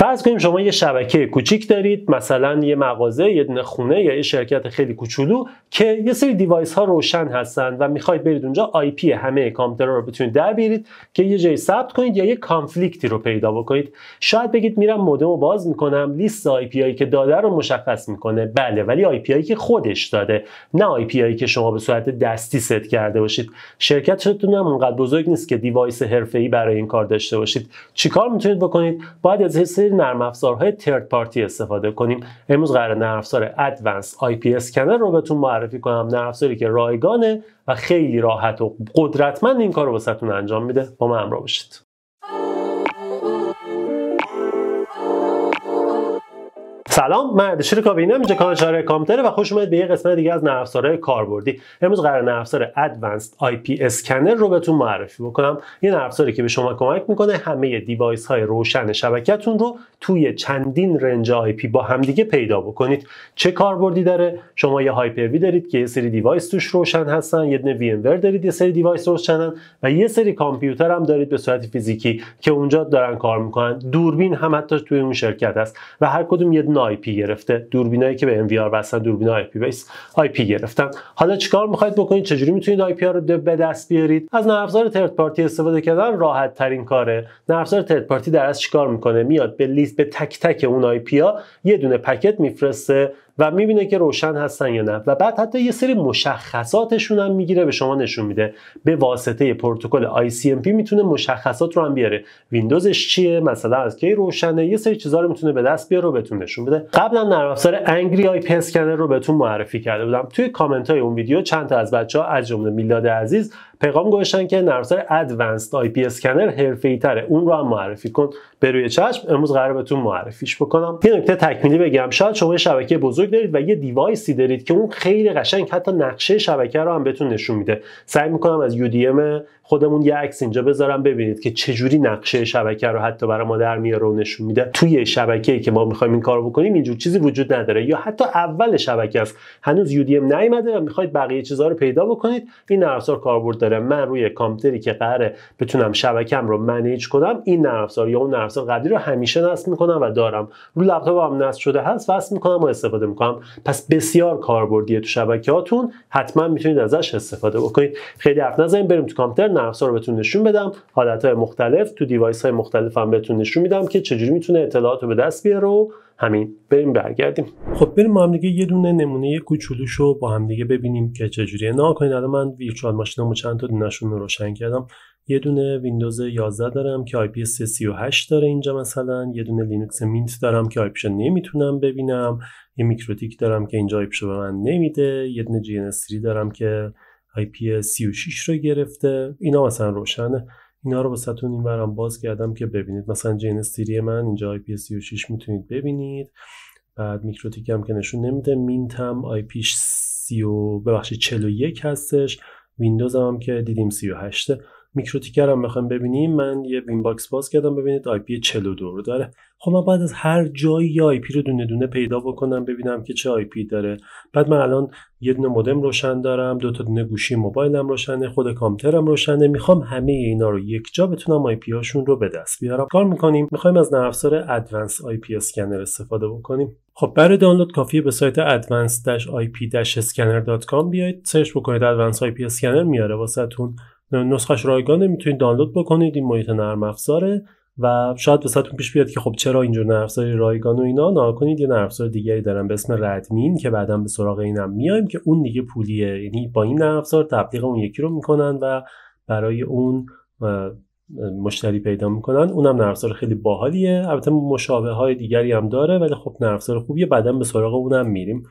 فرض کنیم شما یه شبکه کوچیک دارید مثلا یه مغازه یه دونه خونه یا یه شرکت خیلی کوچولو که یه سری دیوایس ها روشن هستن و میخواید برید اونجا آی پی همه کامپیوترها رو بتونید در بیارید که یه جایی ثبت کنید یا یه کانفلیکتی رو پیدا بکنید شاید بگید میرم مودم رو باز میکنم لیست آی پی هایی که داده رو مشخص میکنه بله ولی آی پی هایی که خودش داده نه آی پی هایی که شما به صورت دستی ست کرده باشید شرکتتون هم اونقدر بزرگ نیست که دیوایس حرفه‌ای برای این کار داشته باشید چیکار میتونید بکنید باید از سری نرم افزارهای ترد پارتی استفاده کنیم امروز قرار نرم افزار ادوانس آی پی اسکنر رو بهتون معرفی کنم نرم افزاری که رایگانه و خیلی راحت و قدرتمند این کار رو واسهتون انجام میده با من همراه باشید سلام من اردشیر کابینه اینجا کانال کامپیوتر و خوش اومدید به یه قسمت دیگه از نرم کاربردی امروز قرار نرم افزار ادوانسد آی پی اسکنر رو بهتون معرفی بکنم یه نرم افزاری که به شما کمک میکنه همه دیوایس های روشن شبکتون رو توی چندین رنج آی پی با همدیگه پیدا بکنید چه کاربردی داره شما یه هایپر وی دارید که یه سری دیوایس توش روشن هستن یه دونه وی ام دارید یه سری دیوایس روشنن و یه سری کامپیوتر هم دارید به صورت فیزیکی که اونجا دارن کار میکنن دوربین هم حتی توی اون شرکت هست و هر کدوم یه آی پی گرفته دوربینایی که به ام وی آر وصلن دوربین آی پی بیس آی پی گرفتن حالا چیکار میخواید بکنید چجوری میتونید آی پی رو به دست بیارید از نرم افزار پارتی استفاده کردن راحت ترین کاره نرم افزار پارتی در از چیکار میکنه میاد به لیست به تک تک اون آی پی ها یه دونه پکت میفرسته و میبینه که روشن هستن یا نه و بعد حتی یه سری مشخصاتشون هم میگیره به شما نشون میده به واسطه پروتکل ICMP میتونه مشخصات رو هم بیاره ویندوزش چیه مثلا از کی روشنه یه سری چیزا رو میتونه به دست بیاره و بهتون نشون بده قبلا نرم افزار انگری آی پی رو بهتون معرفی کرده بودم توی کامنت های اون ویدیو چند تا از بچه‌ها از جمله میلاد عزیز پیغام گذاشتن که نرم افزار ادوانسد آی پی اسکنر حرفه‌ای تره اون رو هم معرفی کن به روی چشم امروز قرار بهتون معرفیش بکنم یه نکته تکمیلی بگم شاید شما شبکه بزرگ دارید و یه دیوایسی دارید که اون خیلی قشنگ حتی نقشه شبکه رو هم بهتون نشون میده سعی میکنم از UDM خودمون یه عکس اینجا بذارم ببینید که چجوری نقشه شبکه رو حتی برای ما در میاره و نشون میده توی شبکه ای که ما میخوایم این کارو بکنیم اینجور چیزی وجود نداره یا حتی اول شبکه است هنوز یودیم نیومده و میخواید بقیه چیزها رو پیدا بکنید این نرم کاربرد داره من روی کامپیوتری که قراره بتونم شبکم رو منیج کنم این نرم یا اون نرم قبلی رو همیشه نصب میکنم و دارم رو لپتاپ هم نصب شده هست وصل میکنم و استفاده میکنم پس بسیار کاربردیه تو شبکه هاتون حتما میتونید ازش استفاده بکنید خیلی حرف نزنیم بریم تو کامپیوتر نرم افزار رو بهتون نشون بدم حالت مختلف تو دیوایس های مختلف هم بهتون نشون میدم که چجوری میتونه اطلاعات رو به دست بیاره و همین بریم برگردیم خب بریم با دیگه یه دونه نمونه کوچولوشو رو با هم دیگه ببینیم که چجوری نه کنید الان من ویچوال ماشینمو چند تا دونشون روشن کردم یه دونه ویندوز 11 دارم که آی پی 38 داره اینجا مثلا یه دونه لینوکس مینت دارم که آیپشو نمیتونم ببینم یه میکروتیک دارم که اینجا آیپشو به من نمیده یه دونه 3 دارم که آی پی 36 رو گرفته اینا مثلا روشنه اینا رو واسهتون این برم باز کردم که ببینید مثلا جین استیری من اینجا آی پی 36 میتونید ببینید بعد میکروتیک هم که نشون نمیده مینتم آی پی 30 ببخشید 41 هستش ویندوز هم, هم که دیدیم 38 میکروتیکر هم بخوام ببینیم من یه بین باکس باز کردم ببینید آی پی 42 رو داره خب من بعد از هر جایی آی پی رو دونه دونه پیدا بکنم ببینم که چه آی پی داره بعد من الان یه دونه مودم روشن دارم دو تا دونه گوشی موبایلم روشنه خود کامپیوترم روشنه میخوام همه اینا رو یک جا بتونم آی پی هاشون رو به دست بیارم کار میکنیم میخوایم از نرم افزار ادوانس آی پی اسکنر استفاده بکنیم خب برای دانلود کافیه به سایت advanced-ip-scanner.com بیایید سرچ بکنید advanced ip scanner میاره واسهتون نسخش رایگانه میتونید دانلود بکنید این محیط نرم افزاره و شاید واسهتون پیش بیاد که خب چرا اینجور نرم افزار رایگان و اینا نا کنید یه نرم افزار دیگری دارن به اسم ردمین که بعدا به سراغ اینم میایم که اون دیگه پولیه یعنی با این نرم افزار تبلیغ اون یکی رو میکنن و برای اون مشتری پیدا میکنن اونم نرم افزار خیلی باحالیه البته مشابه های دیگری هم داره ولی خب نرم افزار خوبیه بعدا به سراغ اونم میریم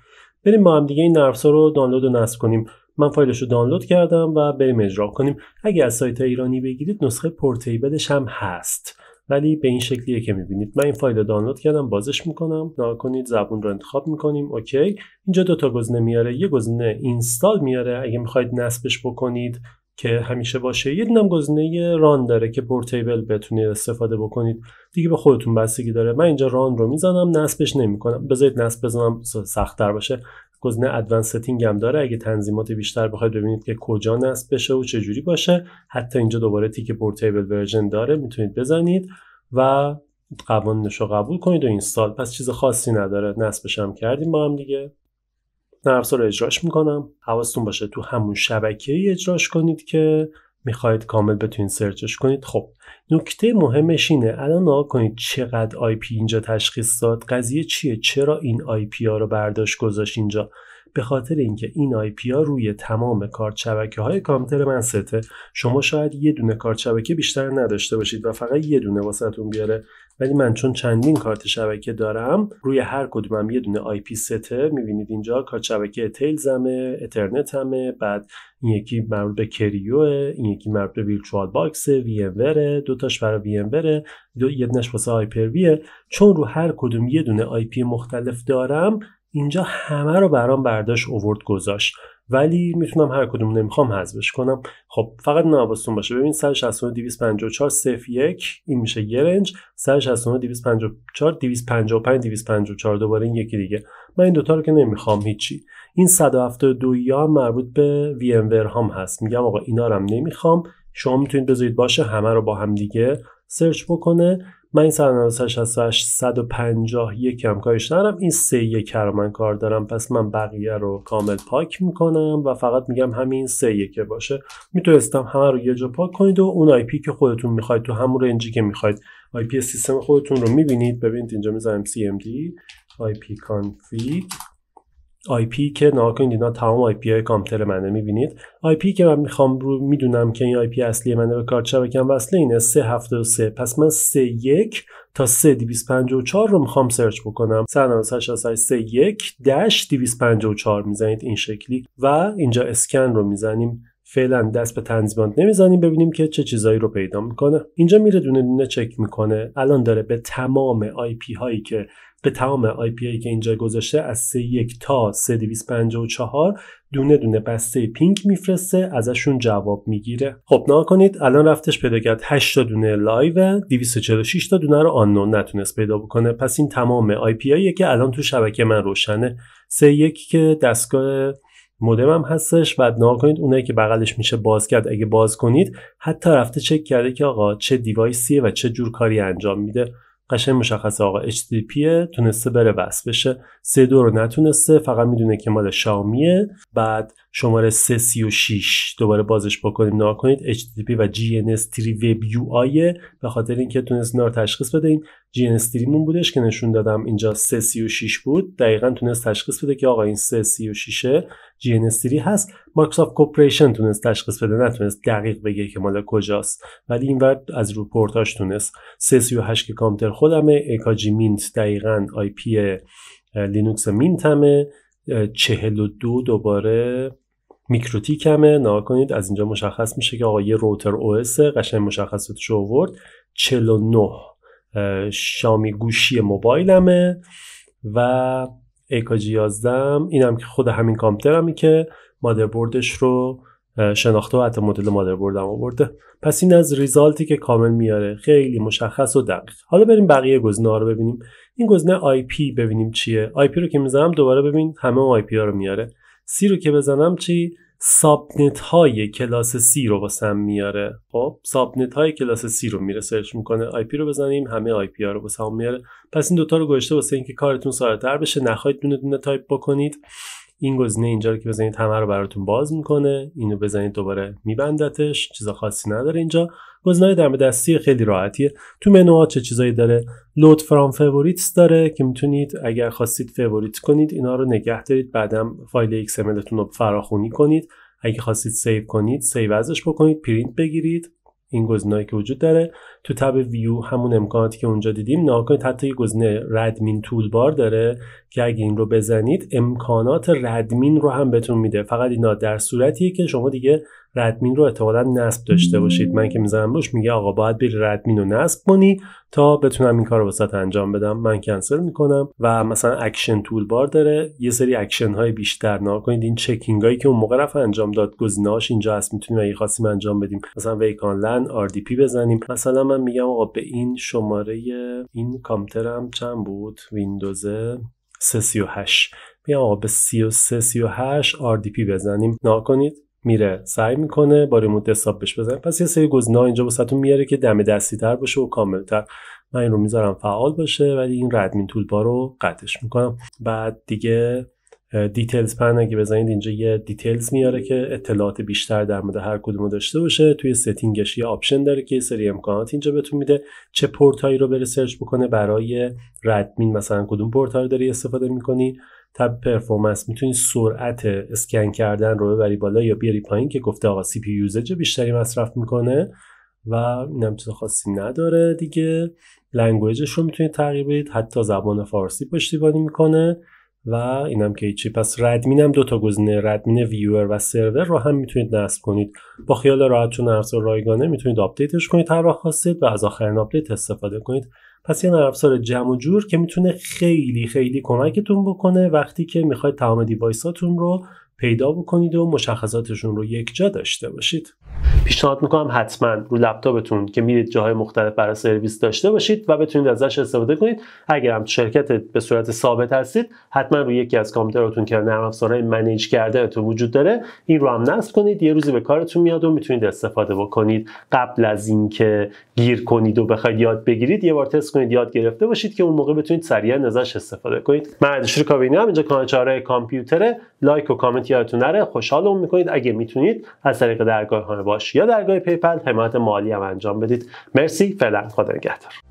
بریم با هم دیگه این نرم افزار رو دانلود و نصب کنیم من فایلش رو دانلود کردم و بریم اجرا کنیم اگه از سایت ایرانی بگیرید نسخه پورتیبلش هم هست ولی به این شکلیه که میبینید من این فایل رو دانلود کردم بازش میکنم نا کنید زبون رو انتخاب میکنیم اوکی اینجا دوتا گزینه میاره یه گزینه اینستال میاره اگه میخواید نصبش بکنید که همیشه باشه یه دونم گزینه ران داره که پورتیبل بتونید استفاده بکنید دیگه به خودتون بستگی داره من اینجا ران رو میزنم نصبش نمیکنم بذارید نصب بزنم تر باشه گزینه ادوانس ستینگ هم داره اگه تنظیمات بیشتر بخواید ببینید که کجا نصب بشه و جوری باشه حتی اینجا دوباره تیک پورتیبل ورژن داره میتونید بزنید و قوانینش رو قبول کنید و اینستال پس چیز خاصی نداره نصبش هم کردیم با هم دیگه نرم رو اجراش میکنم حواستون باشه تو همون شبکه ای اجراش کنید که میخواید کامل بتونید سرچش کنید خب نکته مهمش اینه الان نگاه کنید چقدر آی پی اینجا تشخیص داد قضیه چیه چرا این آی پی ها رو برداشت گذاشت اینجا به خاطر اینکه این آی پی ها روی تمام کارت شبکه های کامپیوتر من سته شما شاید یه دونه کارت شبکه بیشتر نداشته باشید و فقط یه دونه واسهتون بیاره ولی من چون چندین کارت شبکه دارم روی هر کدومم یه دونه آی پی سته میبینید اینجا کارت شبکه تیلزمه اترنتمه بعد این یکی مربوط به کریو این یکی مربوط به ویرچوال باکس وی ام وره دو تاش برای وی ام دو یه دونش واسه هایپر ویه چون رو هر کدوم یه دونه آی پی مختلف دارم اینجا همه رو برام برداشت اوورد گذاشت ولی میتونم هر کدوم نمیخوام حذفش کنم خب فقط نواستون باشه ببین 169 254 یک این میشه یه رنج 169 255 254 دوباره این یکی دیگه من این دوتا رو که نمیخوام هیچی این 172 یا مربوط به وی ام هام هست میگم آقا اینا رو هم نمیخوام شما میتونید بذارید باشه همه رو با هم دیگه سرچ بکنه من این سر 151 هم کارش ندارم این سه یک رو من کار دارم پس من بقیه رو کامل پاک میکنم و فقط میگم همین سه که باشه میتونستم همه رو یه جا پاک کنید و اون آی پی که خودتون میخواید تو همون رنجی که میخواید آی پی سیستم خودتون رو میبینید ببینید اینجا میزنم cmd ip config آی پی که نگاه کنید اینا تمام آی پی های کامپیوتر منه میبینید آی پی که من میخوام رو میدونم که این آی پی اصلی منه به کارت من وصله اینه 373 پس من 31 تا 3254 رو میخوام سرچ بکنم 198 254 میزنید این شکلی و اینجا اسکن رو میزنیم فعلا دست به تنظیمات نمیزنیم ببینیم که چه چیزایی رو پیدا میکنه اینجا میره دونه دونه چک میکنه الان داره به تمام آی پی هایی که به تمام آی پی هایی که اینجا گذاشته از 31 تا 3254 دونه دونه بسته پینک میفرسته ازشون جواب میگیره خب نها کنید الان رفتش پیدا کرد 8 تا دونه لایو 246 تا دونه رو آنون نتونست پیدا بکنه پس این تمام آی پی هایی که الان تو شبکه من روشنه 31 که دستگاه مودم هم هستش و نگاه کنید اونایی که بغلش میشه باز کرد اگه باز کنید حتی رفته چک کرده که آقا چه دیوایسیه و چه جور کاری انجام میده قشنگ مشخصه آقا HTTP تونسته بره وصل بشه سه دو رو نتونسته فقط میدونه که مال شامیه بعد شماره 336 دوباره بازش بکنیم با نگاه کنید HTTP و GNS 3 Web UI به خاطر اینکه تونست نار تشخیص بده جی استریمون بودش که نشون دادم اینجا 336 بود دقیقا تونست تشخیص بده که آقا این 336 جی استری هست مایکروسافت کوپریشن تونست تشخیص بده نتونست دقیق بگه که مال کجاست ولی این بعد از روپورتاش تونست 338 که کامپیوتر خودمه اکاجی مینت دقیقا آی پی لینوکس مینت همه 42 دوباره میکروتی کمه نها کنید از اینجا مشخص میشه که آقا یه روتر او اس قشنگ مشخصاتش آورد 49 شامی گوشی موبایلمه و ایکاج 11 اینم که خود همین کامپیوترمی که مادربردش رو شناخته و حتی مدل مادربردم آورده پس این از ریزالتی که کامل میاره خیلی مشخص و دقیق حالا بریم بقیه گزینه رو ببینیم این گزینه آی پی ببینیم چیه آی پی رو که میزنم دوباره ببین همه آی پی ها رو میاره سی رو که بزنم چی سابنت های کلاس سی رو واسم میاره خب سابنت های کلاس سی رو میره سرچ میکنه آی پی رو بزنیم همه آی پی ها رو واسه میاره پس این دوتا رو گذاشته واسه اینکه کارتون ساده‌تر بشه نخواهید دونه دونه تایپ بکنید این گزینه اینجا رو که بزنید همه رو براتون باز میکنه اینو بزنید دوباره میبندتش چیز خاصی نداره اینجا گزینه‌های دم دستی خیلی راحتیه تو منوها چه چیزایی داره لود فرام فیوریتس داره که میتونید اگر خواستید فیوریت کنید اینا رو نگه دارید بعدم فایل XMLتون رو فراخونی کنید اگه خواستید سیو کنید سیو ازش بکنید پرینت بگیرید این گزینه‌ای که وجود داره تو تب ویو همون امکاناتی که اونجا دیدیم ناکنید حتی یه گزینه ردمین تول بار داره که اگه این رو بزنید امکانات ردمین رو هم بهتون میده فقط اینا در صورتیه که شما دیگه ردمین رو احتمالا نصب داشته باشید من که میزنم باش میگه آقا باید بری ردمین رو نصب کنی تا بتونم این کار رو وسط انجام بدم من کنسل میکنم و مثلا اکشن تول بار داره یه سری اکشن های بیشتر نا کنید این چکینگ هایی که اون موقع رفت انجام داد هاش اینجا هست میتونیم اگه خواستیم انجام بدیم مثلا ویکان لن آر دی پی بزنیم مثلا من میگم آقا به این شماره این کامپیوترم چند بود ویندوز 338 میگم آقا به 33 38 پی بزنیم نا کنید میره سعی میکنه با ریموت حساب بش بزنه پس یه سری گزینه اینجا واسهتون میاره که دم دستی تر باشه و کاملتر من این رو میذارم فعال باشه ولی این ردمین تولبار رو قطعش میکنم بعد دیگه دیتیلز پن اگه بزنید اینجا یه دیتیلز میاره که اطلاعات بیشتر در مورد هر کدوم داشته باشه توی ستینگش یه آپشن داره که یه سری امکانات اینجا بهتون میده چه پورتایی رو بره سرچ بکنه برای ردمین مثلا کدوم پورت رو داری استفاده میکنی تب پرفورمنس میتونی سرعت اسکن کردن رو ببری بالا یا بیاری پایین که گفته آقا سی پی یوزج بیشتری مصرف میکنه و اینم چیز خاصی نداره دیگه لنگویجش رو میتونید تغییر بدید حتی زبان فارسی پشتیبانی میکنه و اینم که ایچی پس ردمین هم دو تا گزینه ردمین ویور و سرور رو هم میتونید نصب کنید با خیال راحت چون رایگانه میتونید آپدیتش کنید هر وقت خواستید و از آخرین آپدیت استفاده کنید پس یه ابزار جمع و جور که میتونه خیلی خیلی کمکتون بکنه وقتی که میخواید تمام دیوایساتون رو پیدا بکنید و مشخصاتشون رو یک جا داشته باشید پیشنهاد میکنم حتما رو لپتاپتون که میرید جاهای مختلف برای سرویس داشته باشید و بتونید ازش استفاده کنید اگر هم شرکت به صورت ثابت هستید حتما روی یکی از کامپیوتراتون که نرم افزارهای منیج کرده تو وجود داره این رو هم نصب کنید یه روزی به کارتون میاد و میتونید استفاده بکنید قبل از اینکه گیر کنید و بخواید یاد بگیرید یه بار تست کنید یاد گرفته باشید که اون موقع بتونید سریع ازش استفاده کنید من شروع هم اینجا کانال کامپیوتره لایک و کامنت یادتون نره اون میکنید اگه میتونید از طریق درگاه های باش یا درگاه پیپل حمایت مالی هم انجام بدید مرسی فعلا خدا نگهدار